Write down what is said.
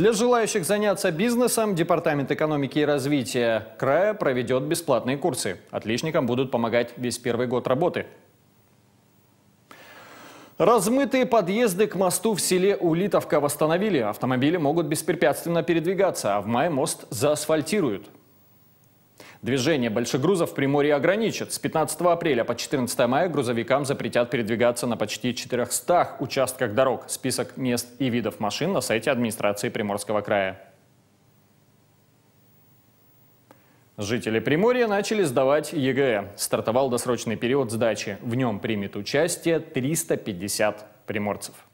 Для желающих заняться бизнесом Департамент экономики и развития края проведет бесплатные курсы. Отличникам будут помогать весь первый год работы. Размытые подъезды к мосту в селе Улитовка восстановили. Автомобили могут беспрепятственно передвигаться, а в мае мост заасфальтируют. Движение больших грузов в Приморье ограничат. С 15 апреля по 14 мая грузовикам запретят передвигаться на почти 400 участках дорог. Список мест и видов машин на сайте администрации Приморского края. Жители Приморья начали сдавать ЕГЭ. Стартовал досрочный период сдачи. В нем примет участие 350 приморцев.